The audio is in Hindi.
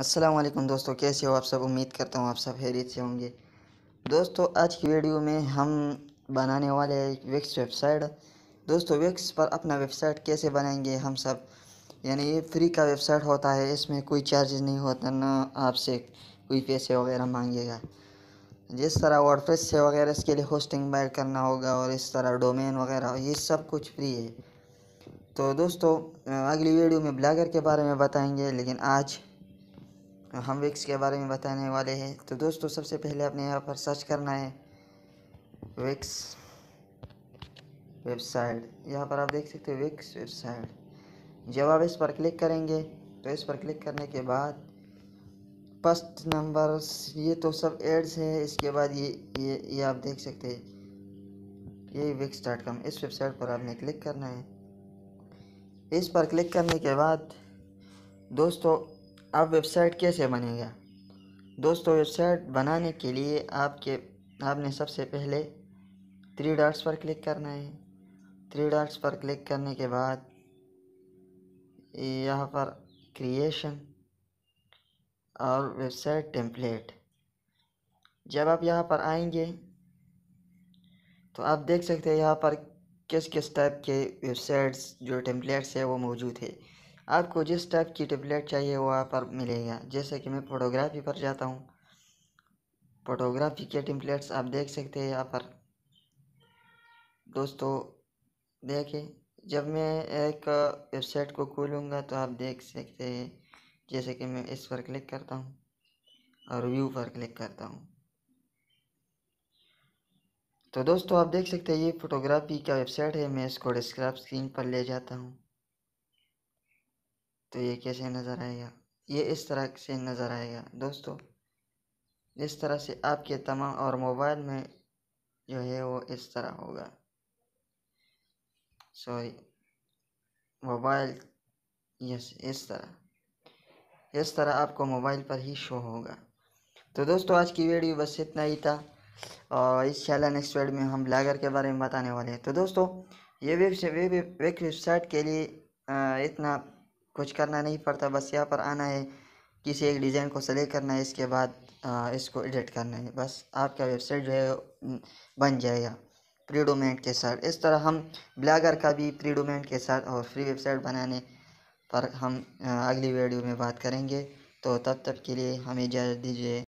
अस्सलाम वालेकुम दोस्तों कैसे हो आप सब उम्मीद करता हूँ आप सब हैरियत से होंगे दोस्तों आज की वीडियो में हम बनाने वाले हैं विक्स वेबसाइट दोस्तों विक्स पर अपना वेबसाइट कैसे बनाएंगे हम सब यानी ये फ्री का वेबसाइट होता है इसमें कोई चार्जेस नहीं होता ना आपसे कोई पैसे वगैरह मांगेगा जिस तरह वर्डप्रेस से वगैरह इसके लिए होस्टिंग बाय करना होगा और इस तरह डोमेन वगैरह ये सब कुछ फ्री है तो दोस्तों अगली वीडियो में ब्लॉगर के बारे में बताएंगे लेकिन आज हम विक्स के बारे में बताने वाले हैं तो दोस्तों सबसे पहले आपने यहाँ पर सर्च करना है विक्स वेबसाइट यहाँ पर आप देख सकते हो विक्स वेबसाइट जब आप इस पर क्लिक करेंगे तो इस पर क्लिक करने के बाद फर्स्ट नंबर ये तो सब एड्स है इसके बाद ये ये ये आप देख सकते हैं ये विक्स डॉट कॉम इस वेबसाइट पर आपने क्लिक करना है इस पर क्लिक करने के बाद दोस्तों अब वेबसाइट कैसे बनेगा दोस्तों वेबसाइट बनाने के लिए आपके आपने सबसे पहले थ्री डॉट्स पर क्लिक करना है थ्री डॉट्स पर क्लिक करने के बाद यहाँ पर क्रिएशन और वेबसाइट टेम्पलेट जब आप यहाँ पर आएंगे तो आप देख सकते हैं यहाँ पर किस किस टाइप के वेबसाइट्स जो टेम्पलेट्स है वो मौजूद है आपको जिस टाइप की टेबलेट चाहिए वो वहाँ पर मिलेगा जैसे कि मैं फोटोग्राफी पर जाता हूँ फोटोग्राफी के टेम्पलेट्स आप देख सकते हैं यहाँ पर दोस्तों देखें जब मैं एक वेबसाइट को खोलूँगा तो आप देख सकते हैं जैसे कि मैं इस पर क्लिक करता हूँ और व्यू पर क्लिक करता हूँ तो दोस्तों आप देख सकते हैं ये फोटोग्राफी का वेबसाइट है मैं इसको डिस्क्राइब स्क्रीन पर ले जाता हूँ तो ये कैसे नज़र आएगा ये इस तरह से नज़र आएगा दोस्तों इस तरह से आपके तमाम और मोबाइल में जो है वो इस तरह होगा सॉरी मोबाइल यस इस तरह इस तरह आपको मोबाइल पर ही शो होगा तो दोस्तों आज की वीडियो बस इतना ही था और इस शाला नेक्स्ट वीडियो में हम ब्लागर के बारे में बताने वाले हैं तो दोस्तों ये वेब वेब वेबसाइट के लिए इतना कुछ करना नहीं पड़ता बस यहाँ पर आना है किसी एक डिज़ाइन को सेलेक्ट करना है इसके बाद आ, इसको एडिट करना है बस आपका वेबसाइट जो है बन जाएगा प्रीडोमेंट के साथ इस तरह हम ब्लॉगर का भी प्रीडोमेंट के साथ और फ्री वेबसाइट बनाने पर हम अगली वीडियो में बात करेंगे तो तब तक के लिए हमें इजाज़त दीजिए